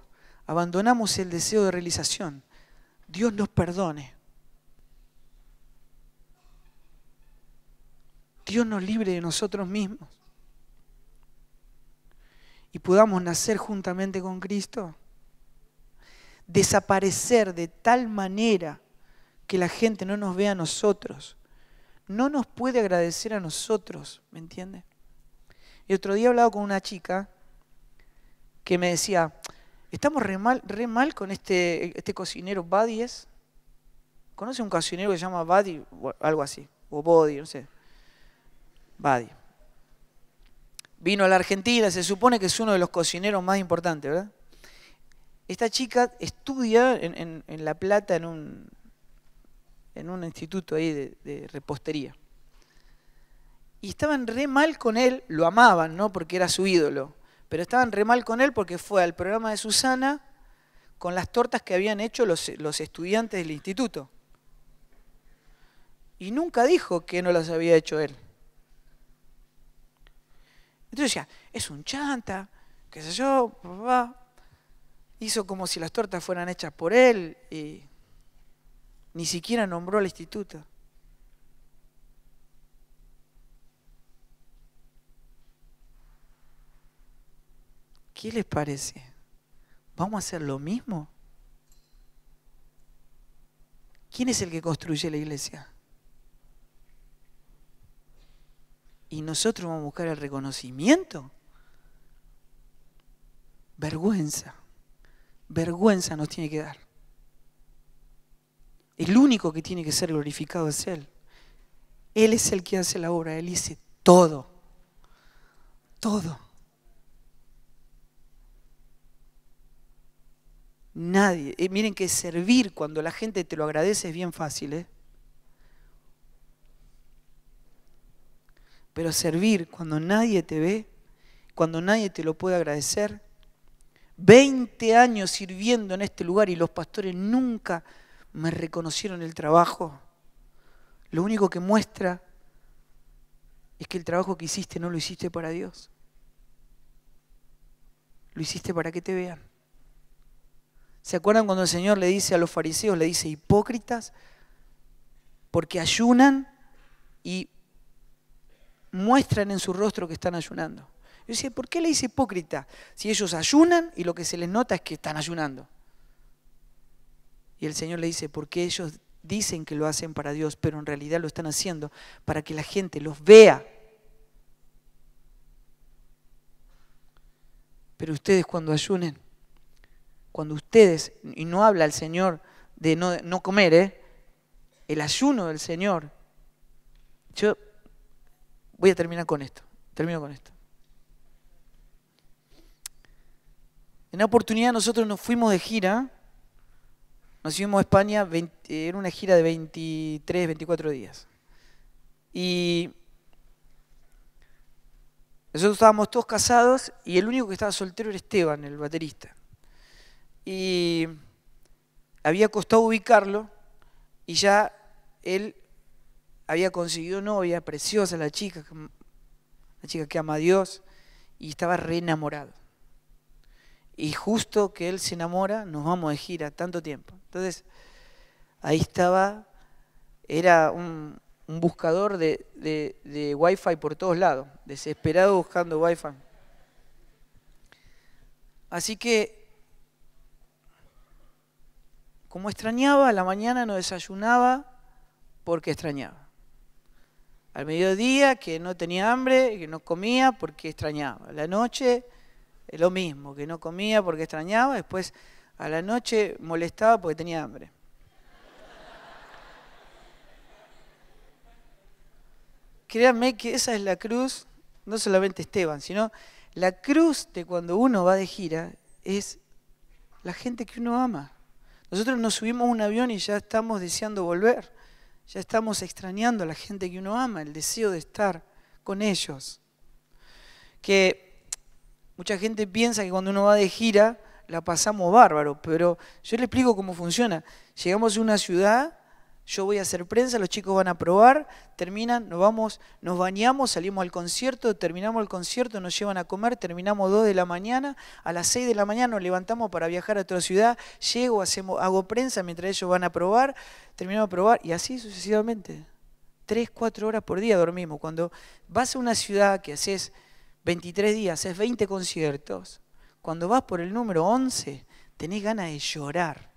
abandonamos el deseo de realización, Dios nos perdone. Dios nos libre de nosotros mismos y podamos nacer juntamente con Cristo, desaparecer de tal manera que la gente no nos vea a nosotros, no nos puede agradecer a nosotros, ¿me entiende? Y otro día he hablado con una chica que me decía, Estamos re mal, re mal con este, este cocinero Badies. ¿Conoce un cocinero que se llama Badi O algo así. O Body, no sé. Badi. Vino a la Argentina, se supone que es uno de los cocineros más importantes, ¿verdad? Esta chica estudia en, La Plata en un, en un instituto ahí de, de repostería. Y estaban re mal con él, lo amaban, ¿no? Porque era su ídolo pero estaban re mal con él porque fue al programa de Susana con las tortas que habían hecho los, estudiantes del instituto. Y nunca dijo que no las había hecho él. Entonces decía, es un chanta, qué sé yo, papá. Hizo como si las tortas fueran hechas por él y ni siquiera nombró al instituto. ¿Qué les parece? ¿Vamos a hacer lo mismo? ¿Quién es el que construye la iglesia? Y nosotros vamos a buscar el reconocimiento. Vergüenza. Vergüenza nos tiene que dar. El único que tiene que ser glorificado es Él. Él es el que hace la obra, Él dice todo. Todo. Nadie. miren que servir cuando la gente te lo agradece es bien fácil, ¿eh? Pero servir cuando nadie te ve, cuando nadie te lo puede agradecer. 20 años sirviendo en este lugar y los pastores nunca me reconocieron el trabajo. Lo único que muestra es que el trabajo que hiciste no lo hiciste para Dios. Lo hiciste para que te vean. ¿Se acuerdan cuando el Señor le dice a los fariseos, le dice hipócritas? Porque ayunan y muestran en su rostro que están ayunando. Yo decía, ¿por qué le dice hipócrita? Si ellos ayunan y lo que se les nota es que están ayunando. Y el Señor le dice, porque ellos dicen que lo hacen para Dios, pero en realidad lo están haciendo para que la gente los vea. Pero ustedes cuando ayunen, cuando ustedes, y no habla el Señor de no, comer, ¿eh? el ayuno del Señor. Yo voy a terminar con esto, termino con esto. En una oportunidad nosotros nos fuimos de gira, nos fuimos a España, era una gira de 23, 24 días. Y nosotros estábamos todos casados y el único que estaba soltero era Esteban, el baterista y había costado ubicarlo y ya él había conseguido novia, preciosa la chica, la chica que ama a Dios y estaba re enamorado. Y justo que él se enamora, nos vamos de gira tanto tiempo. Entonces, ahí estaba, era un, buscador de, wifi por todos lados, desesperado buscando wifi Así que como extrañaba, a la mañana no desayunaba porque extrañaba. Al mediodía que no tenía hambre, que no comía porque extrañaba. A la noche eh, lo mismo, que no comía porque extrañaba. Después a la noche molestaba porque tenía hambre. Créanme que esa es la cruz, no solamente Esteban, sino la cruz de cuando uno va de gira es la gente que uno ama. Nosotros nos subimos a un avión y ya estamos deseando volver, ya estamos extrañando a la gente que uno ama, el deseo de estar con ellos. Que mucha gente piensa que cuando uno va de gira la pasamos bárbaro, pero yo le explico cómo funciona. Llegamos a una ciudad yo voy a hacer prensa, los chicos van a probar, terminan, nos vamos, nos bañamos, salimos al concierto, terminamos el concierto, nos llevan a comer, terminamos 2 de la mañana, a las 6 de la mañana nos levantamos para viajar a otra ciudad, llego, hacemos, hago prensa mientras ellos van a probar, terminamos de probar y así sucesivamente. tres, cuatro horas por día dormimos. Cuando vas a una ciudad que haces 23 días, haces 20 conciertos, cuando vas por el número 11, tenés ganas de llorar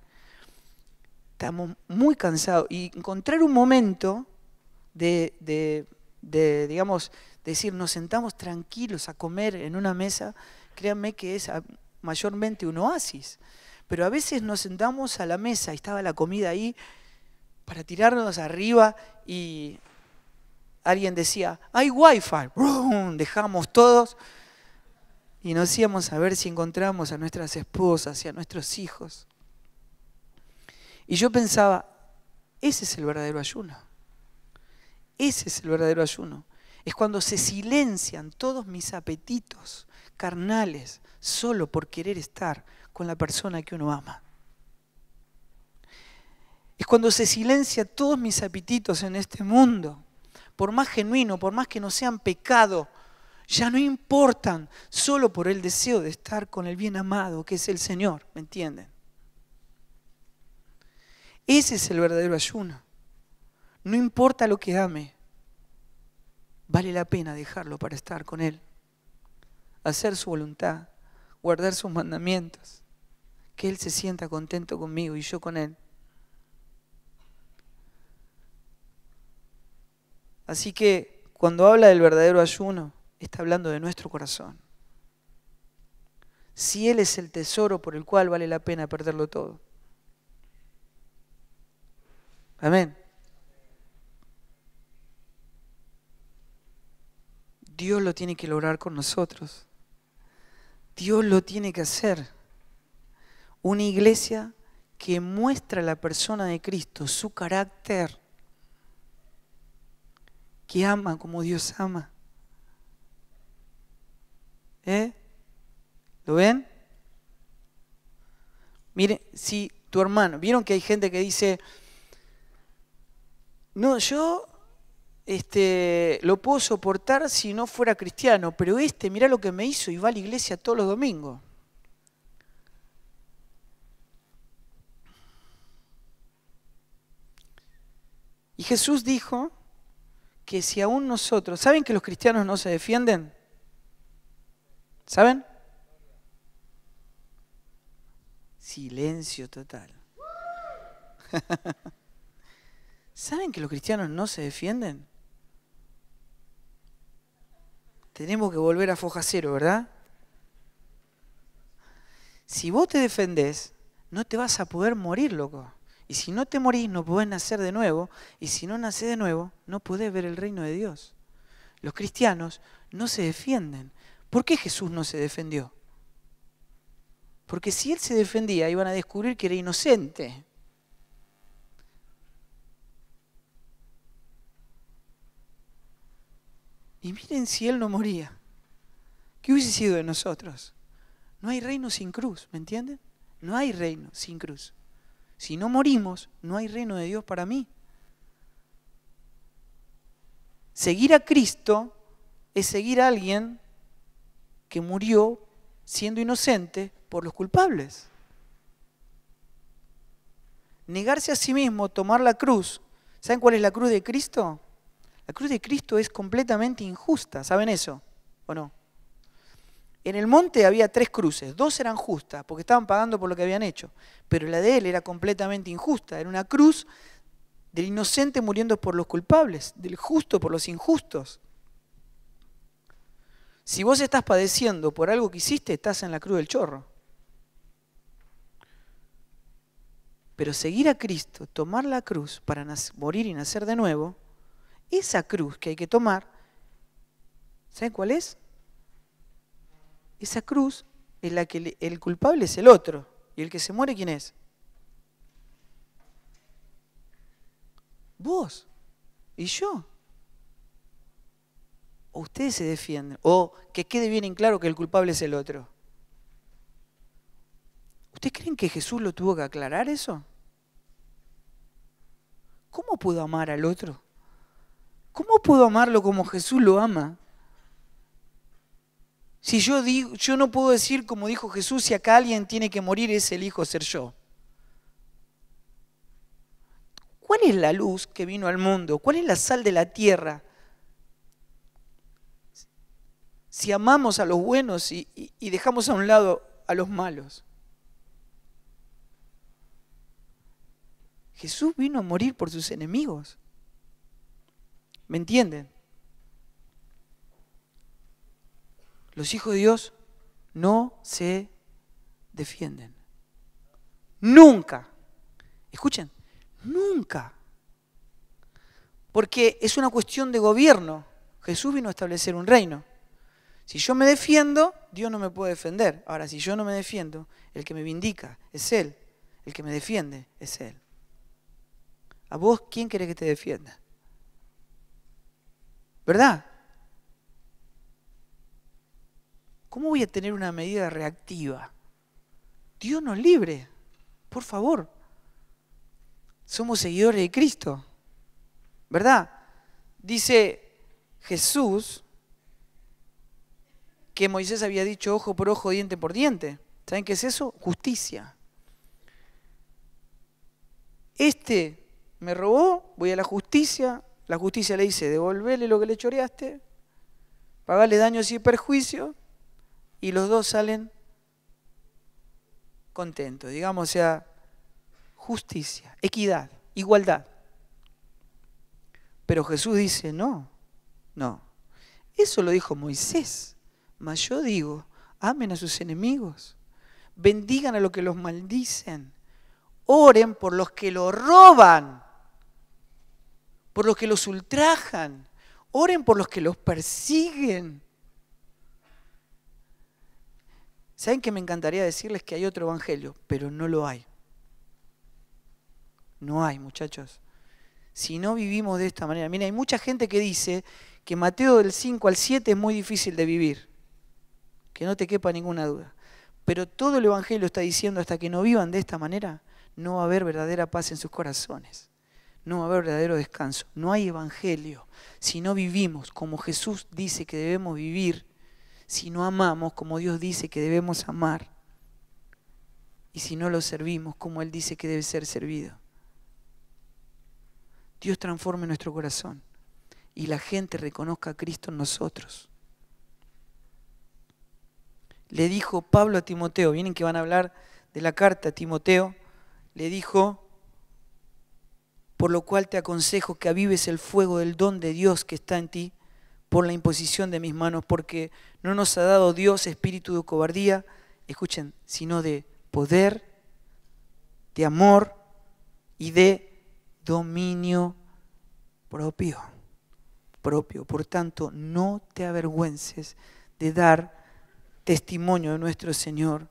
estamos muy cansados. Y encontrar un momento de, digamos, decir, nos sentamos tranquilos a comer en una mesa, créanme que es mayormente un oasis. Pero a veces nos sentamos a la mesa y estaba la comida ahí para tirarnos arriba y alguien decía, hay wifi, dejamos todos y nos íbamos a ver si encontramos a nuestras esposas y a nuestros hijos. Y yo pensaba, ese es el verdadero ayuno. Ese es el verdadero ayuno. Es cuando se silencian todos mis apetitos carnales solo por querer estar con la persona que uno ama. Es cuando se silencia todos mis apetitos en este mundo, por más genuino, por más que no sean pecado, ya no importan, solo por el deseo de estar con el bien amado que es el Señor, ¿me entienden? Ese es el verdadero ayuno. No importa lo que ame, vale la pena dejarlo para estar con Él, hacer su voluntad, guardar sus mandamientos, que Él se sienta contento conmigo y yo con Él. Así que cuando habla del verdadero ayuno, está hablando de nuestro corazón. Si Él es el tesoro por el cual vale la pena perderlo todo. Amén. Dios lo tiene que lograr con nosotros. Dios lo tiene que hacer. Una iglesia que muestra la persona de Cristo, su carácter, que ama como Dios ama. ¿Eh? ¿Lo ven? Mire, si tu hermano, vieron que hay gente que dice, no, yo este, lo puedo soportar si no fuera cristiano, pero este, mira lo que me hizo y va a la iglesia todos los domingos. Y Jesús dijo que si aún nosotros, ¿saben que los cristianos no se defienden? ¿Saben? Silencio total. ¿Saben que los cristianos no se defienden? Tenemos que volver a foja cero, ¿verdad? Si vos te defendés, no te vas a poder morir, loco. Y si no te morís, no podés nacer de nuevo. Y si no nacés de nuevo, no podés ver el reino de Dios. Los cristianos no se defienden. ¿Por qué Jesús no se defendió? Porque si él se defendía, iban a descubrir que era inocente. Y miren si Él no moría. ¿Qué hubiese sido de nosotros? No hay reino sin cruz, ¿me entienden? No hay reino sin cruz. Si no morimos, no hay reino de Dios para mí. Seguir a Cristo es seguir a alguien que murió siendo inocente por los culpables. Negarse a sí mismo, tomar la cruz. ¿Saben cuál es la cruz de Cristo? La cruz de Cristo es completamente injusta, ¿saben eso o no? En el monte había tres cruces, dos eran justas porque estaban pagando por lo que habían hecho, pero la de él era completamente injusta, era una cruz del inocente muriendo por los culpables, del justo por los injustos. Si vos estás padeciendo por algo que hiciste, estás en la cruz del chorro. Pero seguir a Cristo, tomar la cruz para morir y nacer de nuevo, esa cruz que hay que tomar, ¿saben cuál es? Esa cruz en la que el culpable es el otro. ¿Y el que se muere quién es? Vos y yo. O ustedes se defienden. O que quede bien en claro que el culpable es el otro. ¿Ustedes creen que Jesús lo tuvo que aclarar eso? ¿Cómo pudo amar al otro? ¿Cómo puedo amarlo como Jesús lo ama? Si yo digo, yo no puedo decir como dijo Jesús, si acá alguien tiene que morir es el hijo ser yo. ¿Cuál es la luz que vino al mundo? ¿Cuál es la sal de la tierra? Si amamos a los buenos y, y dejamos a un lado a los malos. Jesús vino a morir por sus enemigos. ¿Me entienden? Los hijos de Dios no se defienden. Nunca. Escuchen, nunca. Porque es una cuestión de gobierno. Jesús vino a establecer un reino. Si yo me defiendo, Dios no me puede defender. Ahora, si yo no me defiendo, el que me vindica es Él. El que me defiende es Él. ¿A vos quién quiere que te defienda? ¿Verdad? ¿Cómo voy a tener una medida reactiva? Dios nos libre, por favor. Somos seguidores de Cristo, ¿verdad? Dice Jesús que Moisés había dicho ojo por ojo, diente por diente. ¿Saben qué es eso? Justicia. Este me robó, voy a la justicia, la justicia le dice, devolvele lo que le choreaste, pagale daños y perjuicios, y los dos salen contentos. Digamos, o sea, justicia, equidad, igualdad. Pero Jesús dice, no, no. Eso lo dijo Moisés. Mas yo digo, amen a sus enemigos, bendigan a los que los maldicen, oren por los que lo roban por los que los ultrajan, oren por los que los persiguen. ¿Saben que me encantaría decirles que hay otro evangelio? Pero no lo hay. No hay, muchachos. Si no vivimos de esta manera. Mira, hay mucha gente que dice que Mateo del 5 al 7 es muy difícil de vivir. Que no te quepa ninguna duda. Pero todo el evangelio está diciendo hasta que no vivan de esta manera, no va a haber verdadera paz en sus corazones no va a haber verdadero descanso. No hay evangelio si no vivimos como Jesús dice que debemos vivir, si no amamos como Dios dice que debemos amar y si no lo servimos como Él dice que debe ser servido. Dios transforme nuestro corazón y la gente reconozca a Cristo en nosotros. Le dijo Pablo a Timoteo, vienen que van a hablar de la carta a Timoteo, le dijo, por lo cual te aconsejo que avives el fuego del don de Dios que está en ti por la imposición de mis manos, porque no nos ha dado Dios espíritu de cobardía, escuchen, sino de poder, de amor y de dominio propio. Propio. Por tanto, no te avergüences de dar testimonio de nuestro Señor,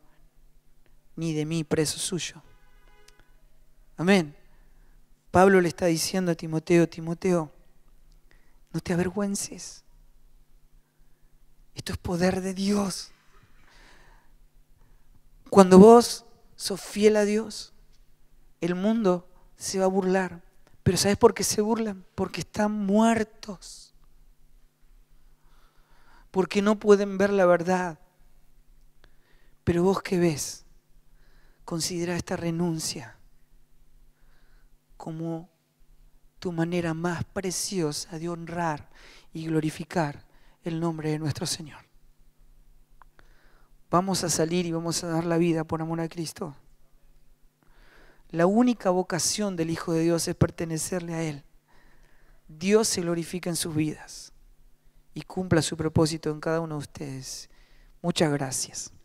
ni de mí preso suyo. Amén. Pablo le está diciendo a Timoteo, Timoteo, no te avergüences. Esto es poder de Dios. Cuando vos sos fiel a Dios, el mundo se va a burlar. Pero ¿sabes por qué se burlan? Porque están muertos. Porque no pueden ver la verdad. Pero vos que ves, considera esta renuncia como tu manera más preciosa de honrar y glorificar el nombre de nuestro Señor. Vamos a salir y vamos a dar la vida por amor a Cristo. La única vocación del Hijo de Dios es pertenecerle a Él. Dios se glorifica en sus vidas y cumpla su propósito en cada uno de ustedes. Muchas gracias.